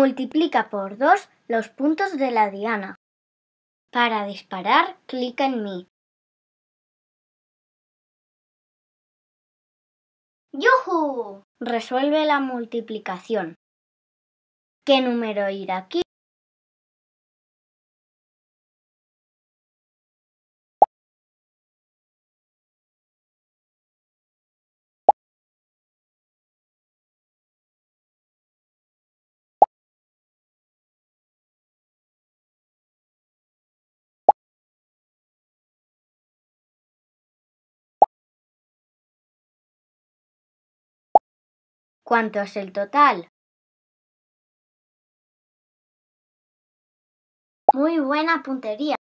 Multiplica por dos los puntos de la diana. Para disparar, clica en mí. ¡Yuhu! Resuelve la multiplicación. ¿Qué número irá aquí? ¿Cuánto es el total? Muy buena puntería.